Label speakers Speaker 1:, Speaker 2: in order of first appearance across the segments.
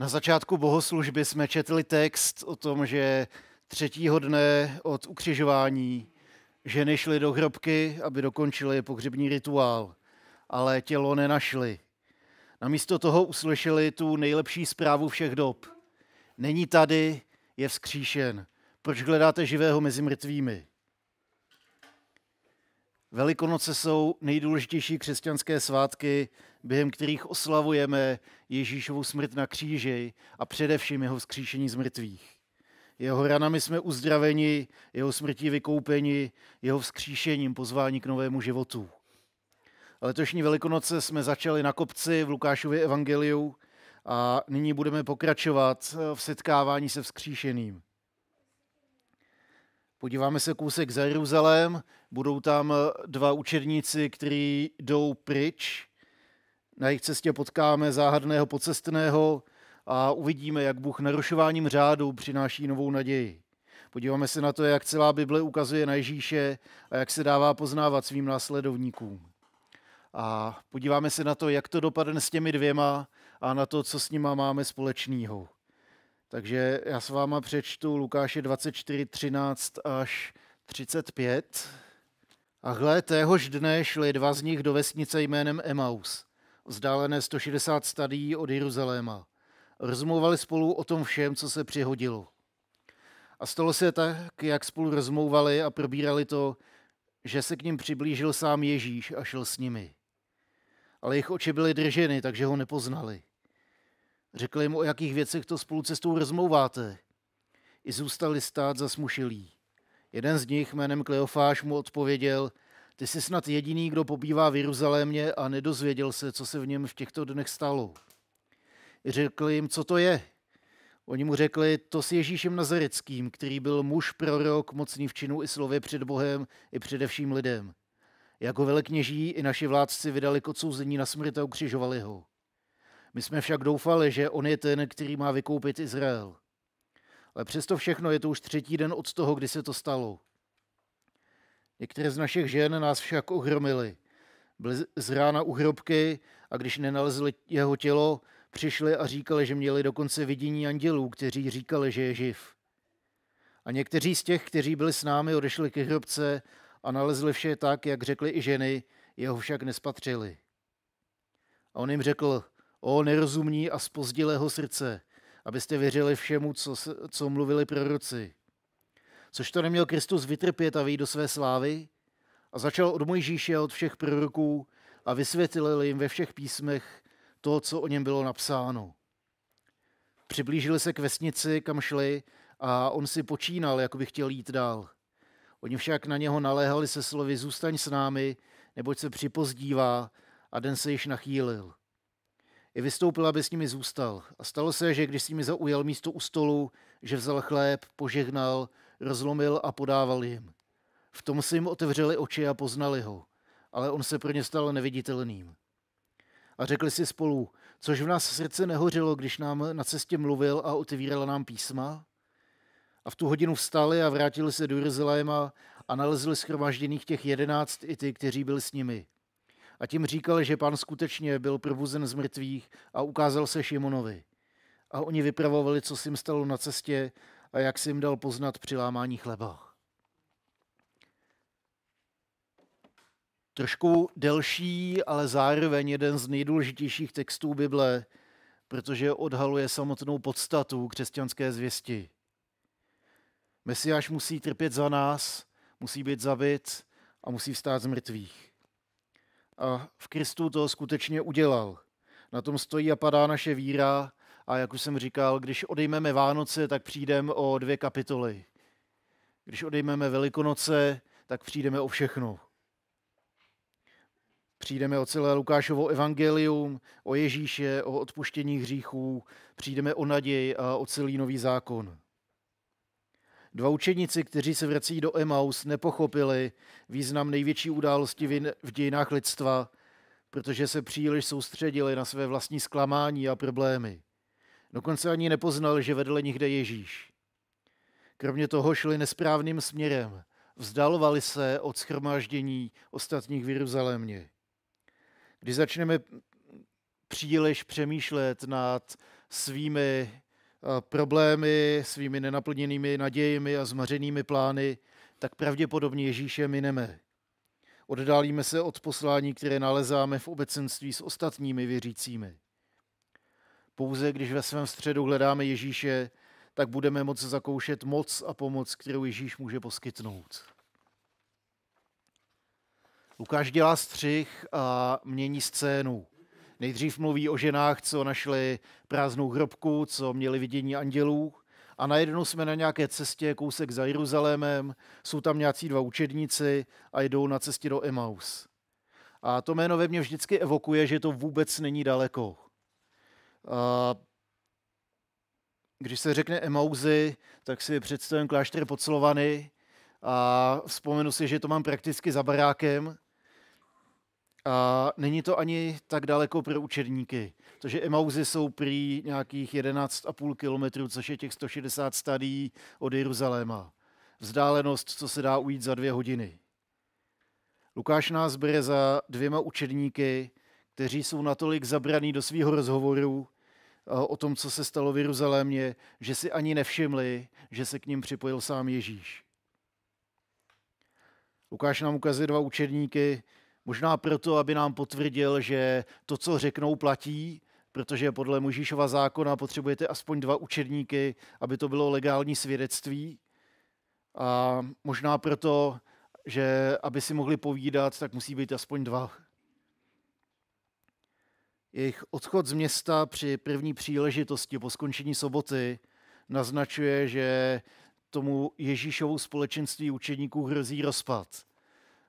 Speaker 1: Na začátku bohoslužby jsme četli text o tom, že třetího dne od ukřižování ženy šly do hrobky, aby dokončili pohřební rituál, ale tělo nenašli. Namísto toho uslyšeli tu nejlepší zprávu všech dob. Není tady, je vzkříšen. Proč hledáte živého mezi mrtvými? Velikonoce jsou nejdůležitější křesťanské svátky během kterých oslavujeme Ježíšovu smrt na kříži a především jeho vzkříšení z mrtvých. Jeho ranami jsme uzdraveni, jeho smrtí vykoupeni, jeho vzkříšením pozvání k novému životu. Letošní velikonoce jsme začali na kopci v Lukášově evangeliu a nyní budeme pokračovat v setkávání se vzkříšeným. Podíváme se kousek za Jeruzalém, budou tam dva učedníci, kteří jdou pryč na jejich cestě potkáme záhadného pocestného a uvidíme, jak Bůh narušováním řádu přináší novou naději. Podíváme se na to, jak celá Bible ukazuje na Ježíše a jak se dává poznávat svým následovníkům. A podíváme se na to, jak to dopadne s těmi dvěma a na to, co s nima máme společného. Takže já s váma přečtu Lukáše 24, 13 až 35. A hle, téhož dne šli dva z nich do vesnice jménem Emaus – vzdálené 160 stadií od Jeruzaléma. Rozmouvali spolu o tom všem, co se přihodilo. A stalo se tak, jak spolu rozmouvali a probírali to, že se k ním přiblížil sám Ježíš a šel s nimi. Ale jejich oči byly drženy, takže ho nepoznali. Řekli mu, o jakých věcech to spolu cestou rozmouváte. I zůstali stát zasmušilí. Jeden z nich jménem Kleofáš mu odpověděl – ty jsi snad jediný, kdo pobývá v Jeruzalémě a nedozvěděl se, co se v něm v těchto dnech stalo. Řekl jim, co to je. Oni mu řekli, to s Ježíšem Nazareckým, který byl muž prorok, mocný v činu i slově před Bohem i především lidem. Jako velekněží i naši vládci vydali k odsouzení na smrt a ukřižovali ho. My jsme však doufali, že on je ten, který má vykoupit Izrael. Ale přesto všechno je to už třetí den od toho, kdy se to stalo. Některé z našich žen nás však ohromily. Byly z rána u hrobky a když nenalezli jeho tělo, přišli a říkali, že měli dokonce vidění andělů, kteří říkali, že je živ. A někteří z těch, kteří byli s námi, odešli k hrobce a nalezli vše tak, jak řekli i ženy, jeho však nespatřili. A on jim řekl, o nerozumní a spozdilého srdce, abyste věřili všemu, co, co mluvili proroci což to neměl Kristus vytrpět a vyjít do své slávy? A začal od Mojžíše od všech proroků a vysvětlil jim ve všech písmech to, co o něm bylo napsáno. Přiblížili se k vesnici, kam šli a on si počínal, jako by chtěl jít dál. Oni však na něho naléhali se slovy zůstaň s námi, neboť se připozdívá a den se již nachýlil. I vystoupil, aby s nimi zůstal. A stalo se, že když s nimi zaujal místo u stolu, že vzal chléb, požehnal rozlomil a podával jim. V tom si jim otevřeli oči a poznali ho, ale on se pro ně stal neviditelným. A řekli si spolu, což v nás srdce nehořilo, když nám na cestě mluvil a otevíral nám písma? A v tu hodinu vstali a vrátili se do Jeruzaléma a nalezli schromažděných těch jedenáct i ty, kteří byli s nimi. A tím říkali, že pán skutečně byl probuzen z mrtvých a ukázal se Šimonovi. A oni vypravovali, co se jim stalo na cestě a jak si jim dal poznat při lámání chleba. Trošku delší, ale zároveň jeden z nejdůležitějších textů Bible, protože odhaluje samotnou podstatu křesťanské zvěsti. Mesiáš musí trpět za nás, musí být zabit a musí vstát z mrtvých. A v Kristu to skutečně udělal. Na tom stojí a padá naše víra a jak už jsem říkal, když odejmeme Vánoce, tak přijdeme o dvě kapitoly. Když odejmeme Velikonoce, tak přijdeme o všechno. Přijdeme o celé Lukášovo evangelium, o Ježíše, o odpuštění hříchů, přijdeme o naději a o celý nový zákon. Dva učeníci, kteří se vrací do Emaus, nepochopili význam největší události v dějinách lidstva, protože se příliš soustředili na své vlastní zklamání a problémy. Dokonce ani nepoznal, že vedle nich jde Ježíš. Kromě toho šli nesprávným směrem. Vzdalovali se od schromáždění ostatních v Jeruzalémě. Když začneme příliš přemýšlet nad svými eh, problémy, svými nenaplněnými nadějemi a zmařenými plány, tak pravděpodobně Ježíše mineme. Oddálíme se od poslání, které nalezáme v obecenství s ostatními věřícími. Pouze když ve svém středu hledáme Ježíše, tak budeme moci zakoušet moc a pomoc, kterou Ježíš může poskytnout. Lukáš dělá střih a mění scénu. Nejdřív mluví o ženách, co našli prázdnou hrobku, co měli vidění andělů. A najednou jsme na nějaké cestě, kousek za Jeruzalémem, jsou tam nějací dva učedníci a jdou na cestě do Emaus. A to jméno ve mně vždycky evokuje, že to vůbec není daleko. Eh, když se řekne emouzy, tak si představím klášter Pocelovany a vzpomenu si, že to mám prakticky za barákem. A není to ani tak daleko pro učedníky, protože emauzy jsou prý nějakých 11,5 km, což je těch 160 stadí od Jeruzaléma. Vzdálenost, co se dá ujít za dvě hodiny. Lukáš nás bere za dvěma učedníky, kteří jsou natolik zabraní do svého rozhovoru eh, o tom, co se stalo v Jeruzalémě, že si ani nevšimli, že se k ním připojil sám Ježíš. Lukáš nám ukazuje dva učedníky, možná proto, aby nám potvrdil, že to, co řeknou, platí, protože podle Možíšova zákona potřebujete aspoň dva učedníky, aby to bylo legální svědectví. A možná proto, že aby si mohli povídat, tak musí být aspoň dva. Jejich odchod z města při první příležitosti po skončení soboty naznačuje, že tomu Ježíšovu společenství učedníků hrozí rozpad.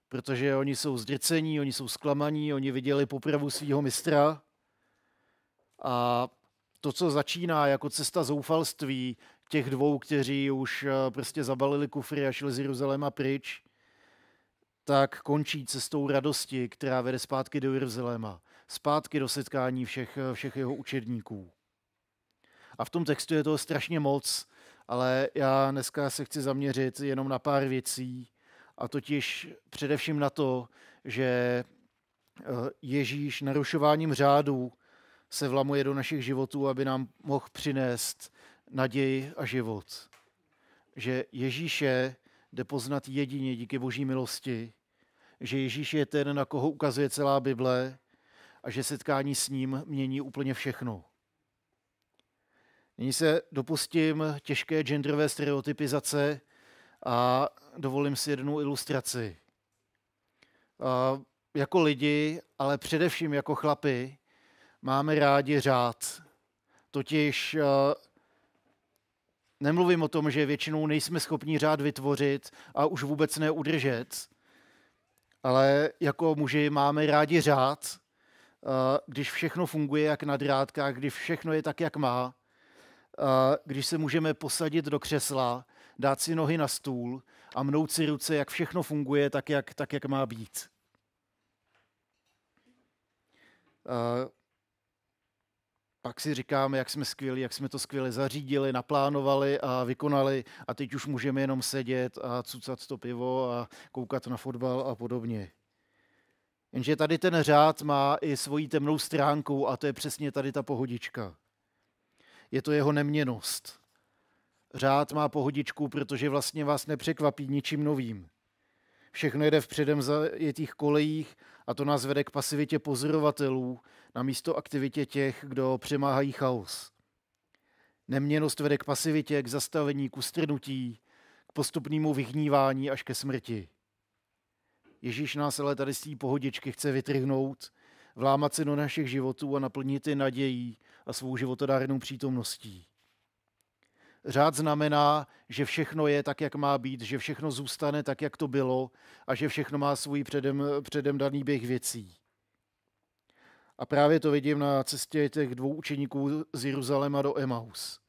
Speaker 1: Protože oni jsou zdrcení, oni jsou zklamaní, oni viděli popravu svého mistra a to, co začíná jako cesta zoufalství těch dvou, kteří už eh, prostě zabalili kufry a šli z Jeruzaléma pryč, tak končí cestou radosti, která vede zpátky do Jeruzaléma zpátky do setkání všech, všech jeho učedníků. A v tom textu je toho strašně moc, ale já dneska se chci zaměřit jenom na pár věcí, a totiž především na to, že eh, Ježíš narušováním řádu se vlamuje do našich životů, aby nám mohl přinést naději a život. Že Ježíše jde poznat jedině díky boží milosti, že Ježíš je ten, na koho ukazuje celá Bible a že setkání s ním mění úplně všechno. Nyní se dopustím těžké genderové stereotypizace a dovolím si jednu ilustraci. A jako lidi, ale především jako chlapy, máme rádi řád. Totiž eh, nemluvím o tom, že většinou nejsme schopni řád vytvořit a už vůbec neudržet, ale jako muži máme rádi řád Eh, když všechno funguje jak na drátkách, když všechno je tak, jak má, eh, když se můžeme posadit do křesla, dát si nohy na stůl a mnout si ruce, jak všechno funguje tak, jak, tak, jak má být. Eh, pak si říkáme, jak jsme skvěli, jak jsme to skvěle zařídili, naplánovali a vykonali a teď už můžeme jenom sedět a cucat to pivo a koukat na fotbal a podobně. Jenže tady ten řád má i svoji temnou stránku a to je přesně tady ta pohodička. Je to jeho neměnost. Řád má pohodičku, protože vlastně vás nepřekvapí ničím novým. Všechno jede v předem zajetých kolejích a to nás vede k pasivitě pozorovatelů na místo aktivitě těch, kdo přemáhají chaos. Neměnost vede k pasivitě, k zastavení, k ustrnutí, k postupnému vyhnívání až ke smrti. Ježíš nás ale tady z té pohodičky chce vytrhnout, vlámat se do našich životů a naplnit je nadějí a svou životodárnou přítomností. Řád znamená, že všechno je tak, jak má být, že všechno zůstane tak, jak to bylo a že všechno má svůj předem, předem daný běh věcí. A právě to vidím na cestě těch dvou učeníků z Jeruzaléma do Emaus.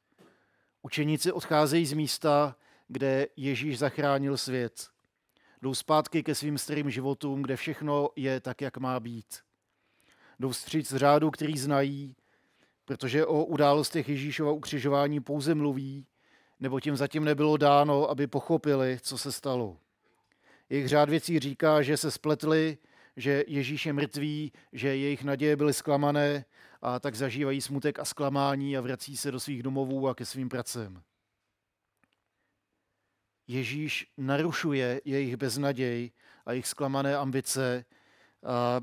Speaker 1: Učeníci odcházejí z místa, kde Ježíš zachránil svět. Jdou zpátky ke svým starým životům, kde všechno je tak, jak má být. Jdou vstříc řádu, který znají, protože o událostech Ježíšova ukřižování pouze mluví, nebo tím zatím nebylo dáno, aby pochopili, co se stalo. Jejich řád věcí říká, že se spletli, že Ježíš je mrtvý, že jejich naděje byly zklamané a tak zažívají smutek a zklamání a vrací se do svých domovů a ke svým pracem. Ježíš narušuje jejich beznaděj a jejich zklamané ambice. A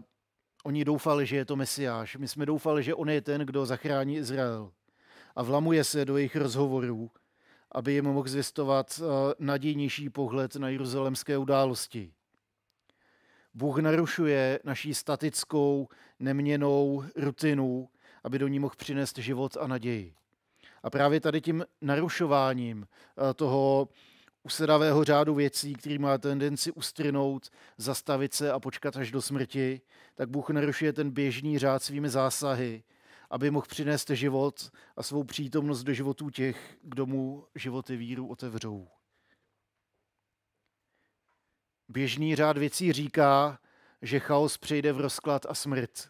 Speaker 1: oni doufali, že je to Mesiáš. My jsme doufali, že on je ten, kdo zachrání Izrael. A vlamuje se do jejich rozhovorů, aby jim mohl zvěstovat eh, nadějnější pohled na jeruzalemské události. Bůh narušuje naší statickou, neměnou rutinu, aby do ní mohl přinést život a naději. A právě tady tím narušováním eh, toho usedavého řádu věcí, který má tendenci ustrnout, zastavit se a počkat až do smrti, tak Bůh narušuje ten běžný řád svými zásahy, aby mohl přinést život a svou přítomnost do životů těch, kdo mu životy víru otevřou. Běžný řád věcí říká, že chaos přejde v rozklad a smrt.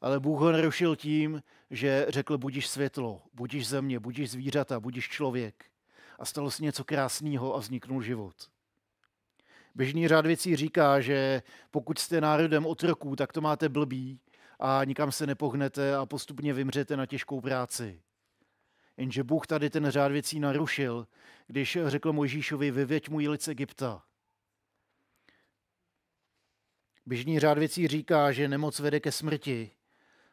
Speaker 1: Ale Bůh ho narušil tím, že řekl Budiš světlo, budiš země, budiš zvířata, budiš člověk – a stalo se něco krásného a vzniknul život. Běžný řád věcí říká, že pokud jste národem otroků, tak to máte blbý a nikam se nepohnete a postupně vymřete na těžkou práci. Jenže Bůh tady ten řád věcí narušil, když řekl Mojžíšovi, vyvěď můj lid z Egypta. Běžný řád věcí říká, že nemoc vede ke smrti,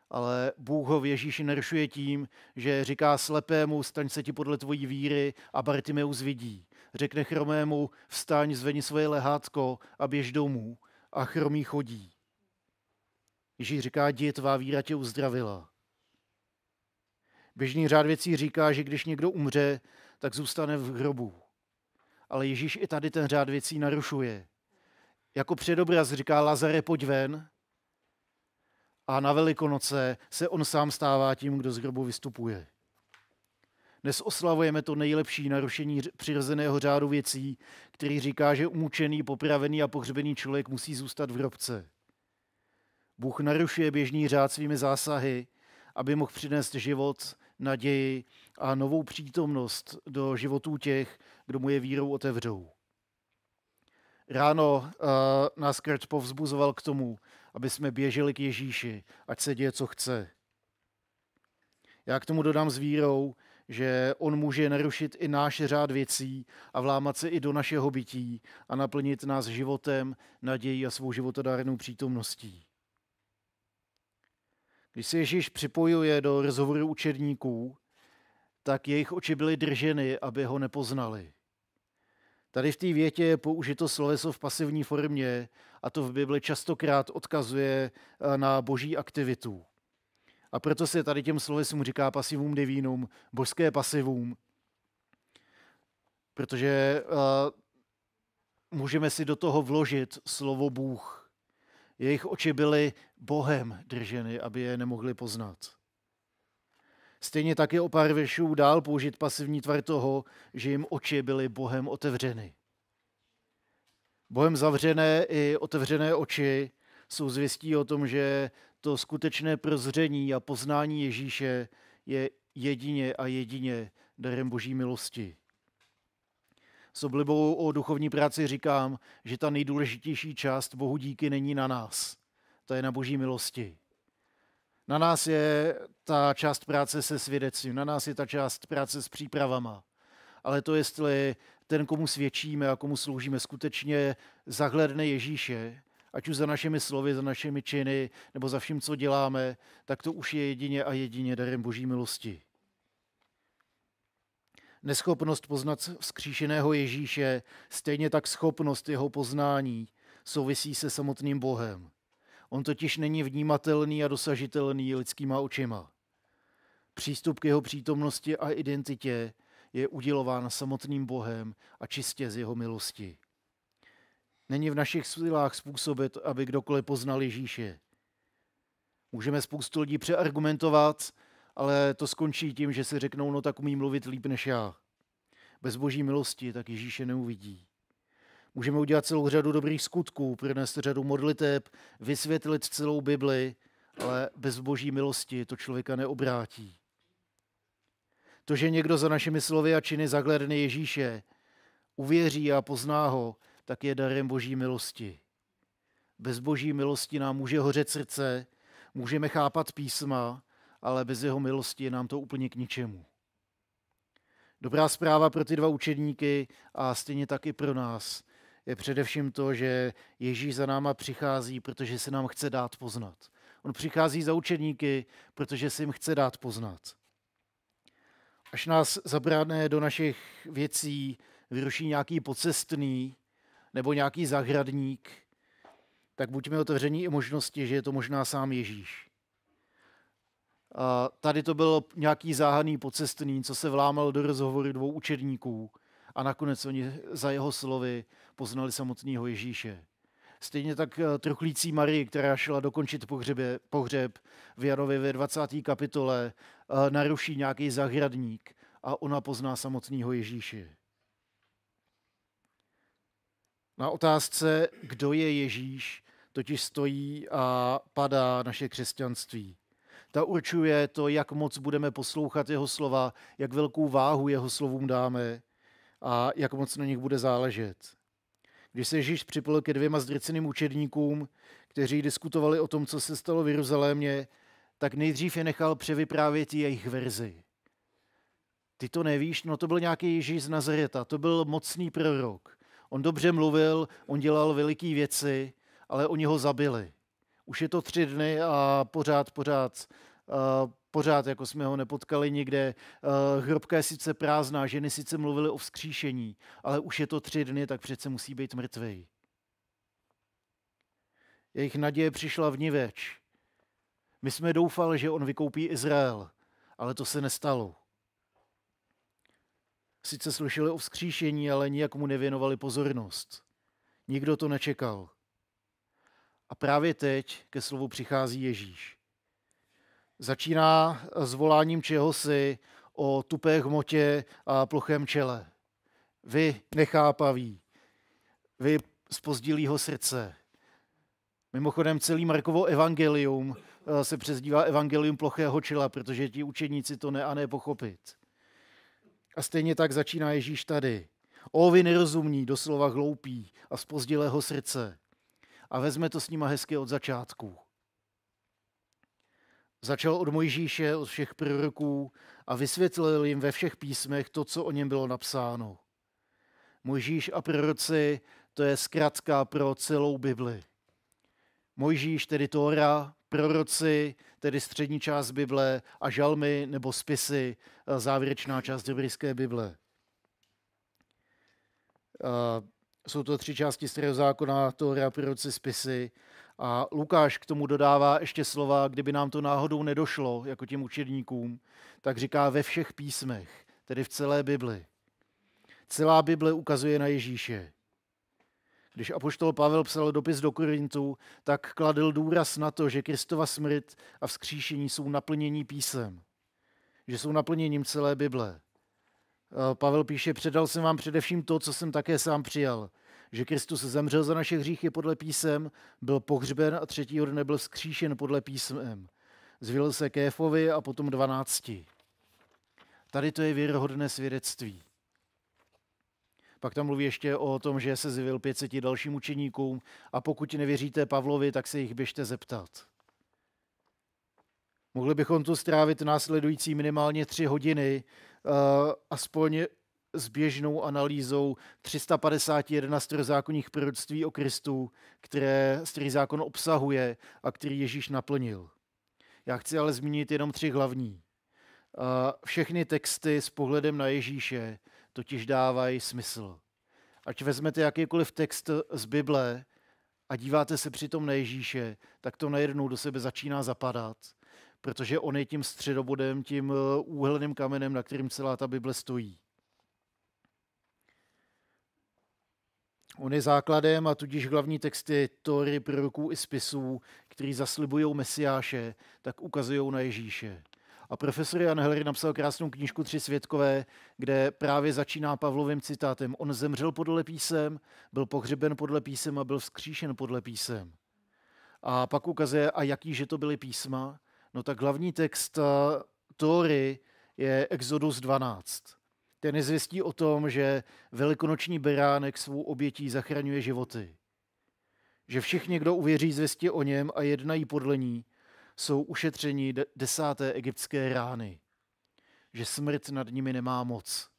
Speaker 1: ale Bůh ho v Ježíši neršuje tím, že říká slepému, staň se ti podle tvojí víry a Bartimeus vidí. Řekne chromému, vstaň, zveni svoje lehátko a běž domů. A chromý chodí. Ježíš říká, dě, tvá víra tě uzdravila. Běžný řád věcí říká, že když někdo umře, tak zůstane v hrobu. Ale Ježíš i tady ten řád věcí narušuje. Jako předobraz říká, Lazare, pojď ven, a na Velikonoce se on sám stává tím, kdo z grobu vystupuje. Dnes oslavujeme to nejlepší narušení přirozeného řádu věcí, který říká, že umučený, popravený a pohřbený člověk musí zůstat v hrobce. Bůh narušuje běžný řád svými zásahy, aby mohl přinést život, naději a novou přítomnost do životů těch, kdo mu je vírou otevřou. Ráno uh, nás Kurt povzbuzoval k tomu, aby jsme běželi k Ježíši, ať se děje, co chce. Já k tomu dodám s vírou, že on může narušit i náš řád věcí a vlámat se i do našeho bytí a naplnit nás životem, nadějí a svou životodárnou přítomností. Když se Ježíš připojuje do rozhovoru učedníků, tak jejich oči byly drženy, aby ho nepoznali. Tady v té větě je použito sloveso v pasivní formě a to v Bibli častokrát odkazuje eh, na boží aktivitu. A proto se tady těm slovesům říká pasivum divínum, božské pasivum, protože uh, můžeme si do toho vložit slovo Bůh. Jejich oči byly Bohem drženy, aby je nemohli poznat. Stejně tak je o pár veršů dál použít pasivní tvar toho, že jim oči byly Bohem otevřeny. Bohem zavřené i otevřené oči jsou zvěstí o tom, že to skutečné prozření a poznání Ježíše je jedině a jedině darem boží milosti. S oblibou o duchovní práci říkám, že ta nejdůležitější část Bohu díky není na nás. to je na boží milosti. Na nás je ta část práce se svědectvím, na nás je ta část práce s přípravama. Ale to, jestli ten, komu svědčíme a komu sloužíme, skutečně zahledne Ježíše, ať už za našimi slovy, za našimi činy, nebo za vším, co děláme, tak to už je jedině a jedině darem Boží milosti. Neschopnost poznat vzkříšeného Ježíše, stejně tak schopnost jeho poznání, souvisí se samotným Bohem. On totiž není vnímatelný a dosažitelný lidskýma očima. Přístup k jeho přítomnosti a identitě je udělován samotným Bohem a čistě z jeho milosti. Není v našich silách způsobit, aby kdokoliv poznal Ježíše. Můžeme spoustu lidí přeargumentovat, ale to skončí tím, že si řeknou, no tak umí mluvit líp než já. Bez boží milosti tak Ježíše neuvidí. Můžeme udělat celou řadu dobrých skutků, přinést řadu modliteb, vysvětlit celou Bibli, ale bez boží milosti to člověka neobrátí. To, že někdo za našimi slovy a činy zahledne Ježíše, uvěří a pozná ho, tak je darem boží milosti. Bez boží milosti nám může hořet srdce, můžeme chápat písma, ale bez jeho milosti je nám to úplně k ničemu. Dobrá zpráva pro ty dva učedníky a stejně tak i pro nás je především to, že Ježíš za náma přichází, protože se nám chce dát poznat. On přichází za učedníky, protože si jim chce dát poznat. Až nás zabráne do našich věcí, vyruší nějaký pocestný nebo nějaký zahradník, tak buďme otevření i možnosti, že je to možná sám Ježíš. A tady to byl nějaký záhadný pocestný, co se vlámal do rozhovoru dvou učedníků – a nakonec oni za jeho slovy poznali samotného Ježíše. Stejně tak eh, truchlící Marie, která šla dokončit pohřebě, pohřeb v Janově ve 20. kapitole, eh, naruší nějaký zahradník a ona pozná samotného Ježíše. Na otázce, kdo je Ježíš, totiž stojí a padá naše křesťanství. Ta určuje to, jak moc budeme poslouchat jeho slova, jak velkou váhu jeho slovům dáme a jak moc na nich bude záležet. Když se Ježíš připojil ke dvěma zdrceným učedníkům, kteří diskutovali o tom, co se stalo v Jeruzalémě, tak nejdřív je nechal převyprávět jejich verzi. Ty to nevíš? No to byl nějaký Ježíš z Nazareta, to byl mocný prorok. On dobře mluvil, on dělal veliké věci, ale oni ho zabili. Už je to tři dny a pořád, pořád Eh, pořád jako jsme ho nepotkali nikde. Eh, Hrobka je sice prázdná, ženy sice mluvily o vzkříšení, ale už je to tři dny, tak přece musí být mrtvej. Jejich naděje přišla v niveč. My jsme doufali, že on vykoupí Izrael, ale to se nestalo. Sice slyšeli o vzkříšení, ale nijak mu nevěnovali pozornost. Nikdo to nečekal. A právě teď ke slovu přichází Ježíš. Začíná zvoláním čehosi o tupé hmotě a plochém čele. Vy nechápaví, vy spozdilýho srdce. Mimochodem celý Markovo evangelium eh, se přezdívá evangelium plochého čela, protože ti učeníci to ne a ne pochopit. A stejně tak začíná Ježíš tady. O vy nerozumní, doslova hloupí a spozdilého srdce. A vezme to s nima hezky od začátku. Začal od Mojžíše, od všech proroků a vysvětlil jim ve všech písmech to, co o něm bylo napsáno. Mojžíš a proroci to je zkratka pro celou Bibli. Mojžíš, tedy Tóra, proroci, tedy střední část Bible a žalmy nebo spisy, závěrečná část hebrejské Bible. Jsou to tři části starého zákona, Tóra, proroci, spisy a Lukáš k tomu dodává ještě slova, kdyby nám to náhodou nedošlo, jako těm učedníkům, tak říká ve všech písmech, tedy v celé Bibli. Celá Bible ukazuje na Ježíše. Když apoštol Pavel psal dopis do Korintu, tak kladl důraz na to, že Kristova smrt a vzkříšení jsou naplnění písem, že jsou naplněním celé Bible. Eh, Pavel píše, předal jsem vám především to, co jsem také sám přijal – že Kristus zemřel za naše hříchy podle písem, byl pohřben a třetího dne byl skříšen podle písmem. Zvěl se Kéfovi a potom dvanácti. Tady to je věrohodné svědectví. Pak tam mluví ještě o tom, že se zjevil 500 dalším učeníkům a pokud nevěříte Pavlovi, tak se jich běžte zeptat. Mohli bychom tu strávit následující minimálně tři hodiny, uh, aspoň s běžnou analýzou 351 starozákonních proroctví o Kristu, které starý zákon obsahuje a který Ježíš naplnil. Já chci ale zmínit jenom tři hlavní. Všechny texty s pohledem na Ježíše totiž dávají smysl. Ať vezmete jakýkoliv text z Bible a díváte se přitom na Ježíše, tak to najednou do sebe začíná zapadat, protože on je tím středobodem, tím úhelným kamenem, na kterým celá ta Bible stojí. On je základem a tudíž hlavní texty Tory, proroků i spisů, který zaslibují Mesiáše, tak ukazují na Ježíše. A profesor Jan Heller napsal krásnou knížku Tři světkové, kde právě začíná Pavlovým citátem. On zemřel podle písem, byl pohřeben podle písem a byl vzkříšen podle písem. A pak ukazuje, a jaký že to byly písma. No tak hlavní text eh, Tory je Exodus 12. Ten zvěstí o tom, že velikonoční beránek svou obětí zachraňuje životy. Že všichni, kdo uvěří zvěstě o něm a jednají podle ní, jsou ušetřeni desáté egyptské rány. Že smrt nad nimi nemá moc.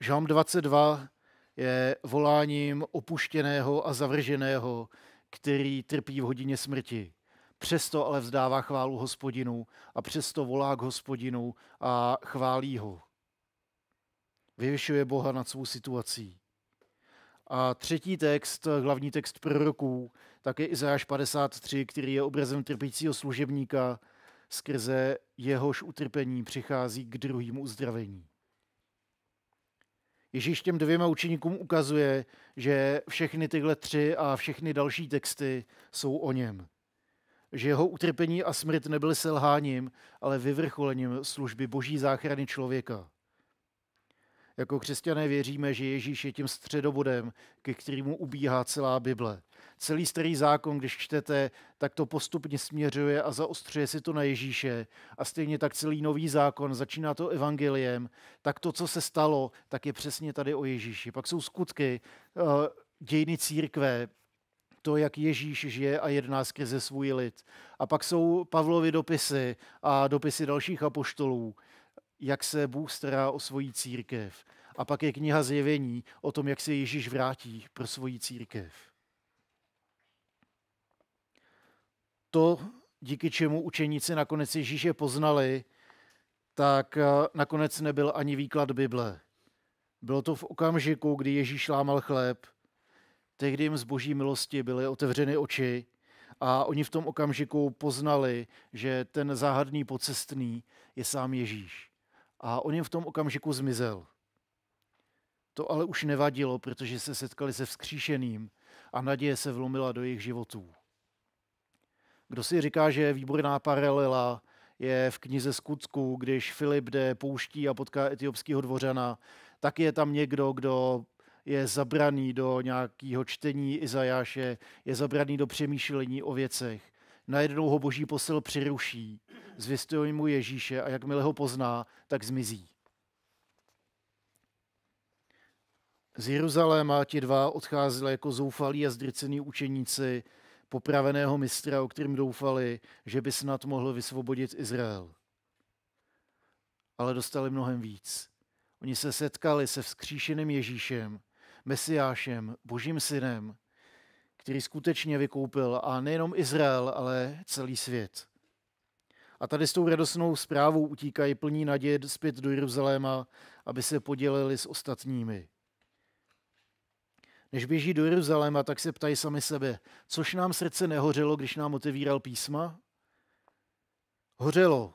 Speaker 1: Žám 22 je voláním opuštěného a zavrženého, který trpí v hodině smrti přesto ale vzdává chválu hospodinu a přesto volá k hospodinu a chválí ho. Vyvyšuje Boha nad svou situací. A třetí text, hlavní text proroků, tak je Izajáš 53, který je obrazem trpícího služebníka, skrze jehož utrpení přichází k druhému uzdravení. Ježíš těm dvěma učeníkům ukazuje, že všechny tyhle tři a všechny další texty jsou o něm že jeho utrpení a smrt nebyly selháním, ale vyvrcholením služby boží záchrany člověka. Jako křesťané věříme, že Ježíš je tím středobodem, ke kterému ubíhá celá Bible. Celý starý zákon, když čtete, tak to postupně směřuje a zaostřuje si to na Ježíše. A stejně tak celý nový zákon, začíná to evangeliem, tak to, co se stalo, tak je přesně tady o Ježíši. Pak jsou skutky, eh, dějiny církve, to, jak Ježíš žije a jedná skrze svůj lid. A pak jsou Pavlovy dopisy a dopisy dalších apoštolů, jak se Bůh stará o svoji církev. A pak je kniha zjevení o tom, jak se Ježíš vrátí pro svoji církev. To, díky čemu učeníci nakonec Ježíše poznali, tak eh, nakonec nebyl ani výklad Bible. Bylo to v okamžiku, kdy Ježíš lámal chléb Tehdy jim z boží milosti byly otevřeny oči a oni v tom okamžiku poznali, že ten záhadný pocestný je sám Ježíš. A on jim v tom okamžiku zmizel. To ale už nevadilo, protože se setkali se vzkříšeným a naděje se vlomila do jejich životů. Kdo si říká, že je výborná paralela, je v knize Skutku, když Filip jde pouští a potká etiopského dvořana, tak je tam někdo, kdo je zabraný do nějakého čtení Izajáše, je zabraný do přemýšlení o věcech. Najednou ho boží posel přeruší, zvěstuje mu Ježíše a jakmile ho pozná, tak zmizí. Z Jeruzaléma ti dva odcházeli jako zoufalí a zdrcený učeníci popraveného mistra, o kterém doufali, že by snad mohl vysvobodit Izrael. Ale dostali mnohem víc. Oni se setkali se vzkříšeným Ježíšem mesiášem, božím synem, který skutečně vykoupil a nejenom Izrael, ale celý svět. A tady s tou radostnou zprávou utíkají plní naděje zpět do Jeruzaléma, aby se podělili s ostatními. Než běží do Jeruzaléma, tak se ptají sami sebe, což nám srdce nehořelo, když nám otevíral písma? Hořelo,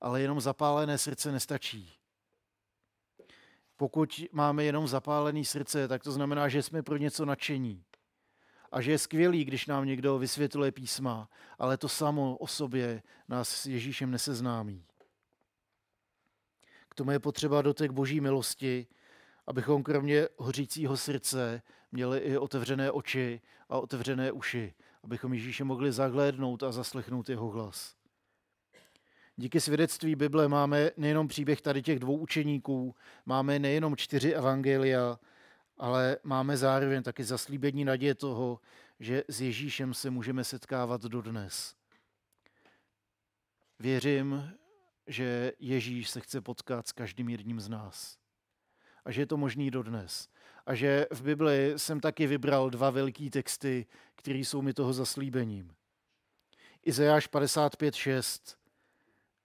Speaker 1: ale jenom zapálené srdce nestačí. Pokud máme jenom zapálené srdce, tak to znamená, že jsme pro něco nadšení. A že je skvělý, když nám někdo vysvětluje písma, ale to samo o sobě nás s Ježíšem neseznámí. K tomu je potřeba dotek boží milosti, abychom kromě hořícího srdce měli i otevřené oči a otevřené uši, abychom Ježíše mohli zahlédnout a zaslechnout jeho hlas. Díky svědectví Bible máme nejenom příběh tady těch dvou učeníků, máme nejenom čtyři evangelia, ale máme zároveň taky zaslíbení naděje toho, že s Ježíšem se můžeme setkávat dodnes. Věřím, že Ježíš se chce potkat s každým jedním z nás. A že je to možný dodnes. A že v Bibli jsem taky vybral dva velký texty, které jsou mi toho zaslíbením. Izajáš 55.6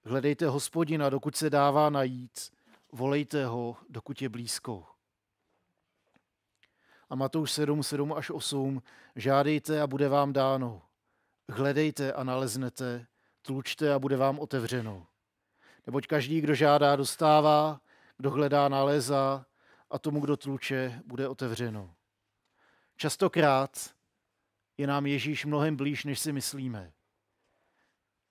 Speaker 1: Hledejte hospodina, dokud se dává najít. Volejte ho, dokud je blízko. A Matouš 7, 7 až 8. Žádejte a bude vám dáno. Hledejte a naleznete. Tlučte a bude vám otevřeno. Neboť každý, kdo žádá, dostává, kdo hledá, nalézá a tomu, kdo tluče, bude otevřeno. Častokrát je nám Ježíš mnohem blíž, než si myslíme.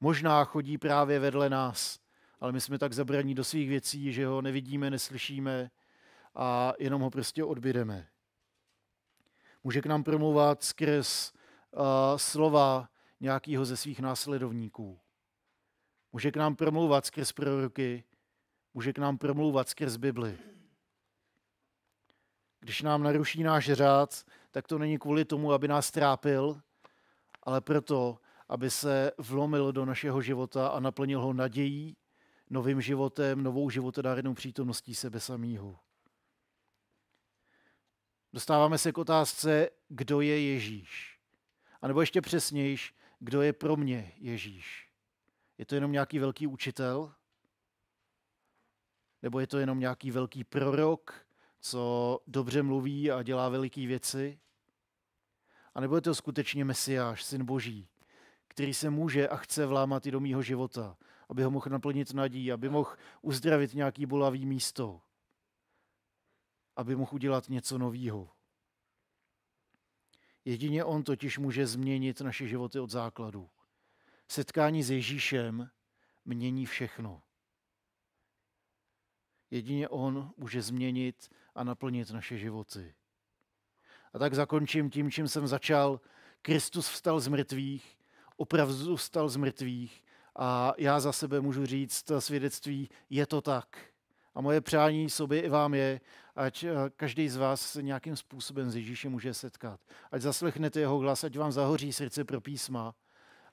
Speaker 1: Možná chodí právě vedle nás, ale my jsme tak zabraní do svých věcí, že ho nevidíme, neslyšíme a jenom ho prostě odbědeme. Může k nám promluvat skrz uh, slova nějakého ze svých následovníků. Může k nám promluvat skrz proroky, může k nám promluvat skrz Bibli. Když nám naruší náš řád, tak to není kvůli tomu, aby nás trápil, ale proto, aby se vlomil do našeho života a naplnil ho nadějí, novým životem, novou životodárnou přítomností sebe samého. Dostáváme se k otázce, kdo je Ježíš. A nebo ještě přesnějiš, kdo je pro mě Ježíš. Je to jenom nějaký velký učitel? Nebo je to jenom nějaký velký prorok, co dobře mluví a dělá veliké věci? A nebo je to skutečně mesiáš, syn boží, který se může a chce vlámat i do mýho života, aby ho mohl naplnit nadí, aby mohl uzdravit nějaký bolavý místo, aby mohl udělat něco novýho. Jedině on totiž může změnit naše životy od základu. Setkání s Ježíšem mění všechno. Jedině on může změnit a naplnit naše životy. A tak zakončím tím, čím jsem začal. Kristus vstal z mrtvých opravdu vstal z mrtvých. A já za sebe můžu říct eh, svědectví, je to tak. A moje přání sobě i vám je, ať eh, každý z vás se nějakým způsobem s Ježíšem může setkat. Ať zaslechnete jeho hlas, ať vám zahoří srdce pro písma,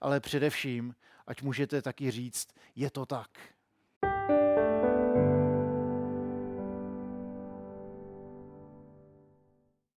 Speaker 1: ale především, ať můžete taky říct, je to tak.